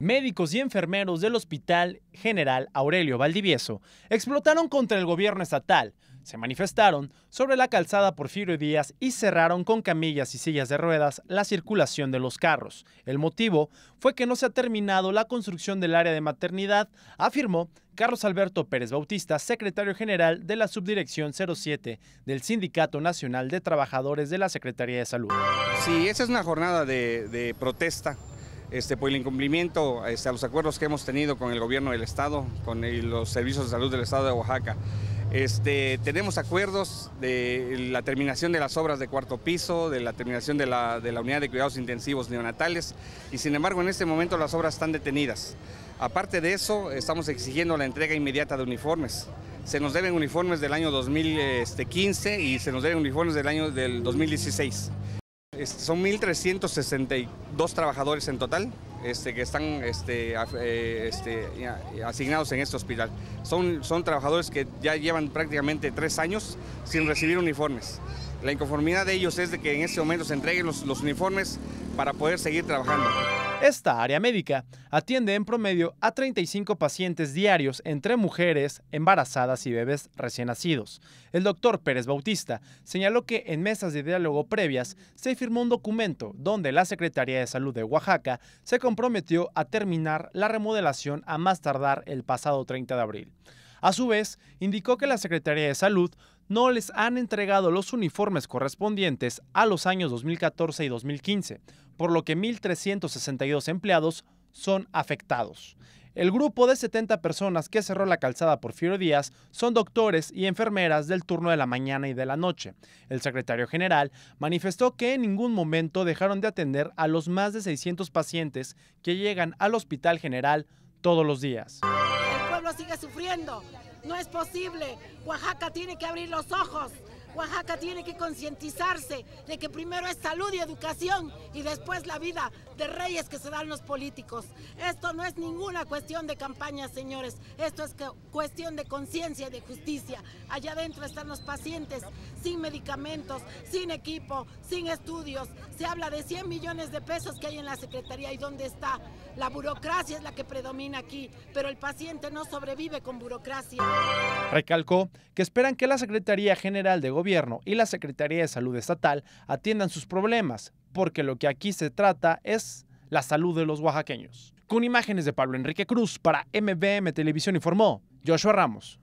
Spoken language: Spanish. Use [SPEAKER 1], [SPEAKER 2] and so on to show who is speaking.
[SPEAKER 1] Médicos y enfermeros del Hospital General Aurelio Valdivieso explotaron contra el gobierno estatal, se manifestaron sobre la calzada Porfirio Díaz y cerraron con camillas y sillas de ruedas la circulación de los carros. El motivo fue que no se ha terminado la construcción del área de maternidad, afirmó Carlos Alberto Pérez Bautista, secretario general de la Subdirección 07 del Sindicato Nacional de Trabajadores de la Secretaría de Salud. Sí, esa es una jornada de, de
[SPEAKER 2] protesta este, por el incumplimiento este, a los acuerdos que hemos tenido con el gobierno del Estado, con los servicios de salud del Estado de Oaxaca. Este, tenemos acuerdos de la terminación de las obras de cuarto piso, de la terminación de la, de la, unidad de cuidados intensivos neonatales y sin embargo en este momento las obras están detenidas. Aparte de eso, estamos exigiendo la entrega inmediata de uniformes. Se nos deben uniformes del año 2015 este, y se nos deben uniformes del año del 2016. Este, son 1.362 trabajadores en total este, que están este, eh, este asignados en este hospital. Son, son trabajadores que ya llevan prácticamente tres años sin recibir uniformes. La inconformidad de ellos es de que en este momento se entreguen los, los uniformes para poder seguir
[SPEAKER 1] trabajando. Esta área médica atiende en promedio a 35 pacientes diarios entre mujeres, embarazadas y bebés recién nacidos. El doctor Pérez Bautista señaló que en mesas de diálogo previas se firmó un documento donde la Secretaría de Salud de Oaxaca se comprometió a terminar la remodelación a más tardar el pasado 30 de abril. A su vez, indicó que la Secretaría de Salud no les han entregado los uniformes correspondientes a los años 2014 y 2015, por lo que 1.362 empleados son afectados. El grupo de 70 personas que cerró la calzada Porfirio Díaz son doctores y enfermeras del turno de la mañana y de la noche. El secretario general manifestó que en ningún momento dejaron de atender a los más de 600 pacientes que llegan al Hospital General todos los días.
[SPEAKER 3] El pueblo sigue sufriendo, no es posible. Oaxaca tiene que abrir los ojos. Oaxaca tiene que concientizarse de que primero es salud y educación y después la vida de reyes que se dan los políticos. Esto no es ninguna cuestión de campaña, señores. Esto es cuestión de conciencia y de justicia. Allá adentro están los pacientes sin medicamentos, sin equipo, sin estudios. Se habla de 100 millones de pesos que hay en la Secretaría y dónde está. La burocracia es la que predomina aquí, pero el paciente no sobrevive con burocracia.
[SPEAKER 1] Recalcó que esperan que la Secretaría General de Gobierno gobierno y la Secretaría de Salud Estatal atiendan sus problemas, porque lo que aquí se trata es la salud de los oaxaqueños. Con imágenes de Pablo Enrique Cruz para MBM Televisión informó Joshua Ramos.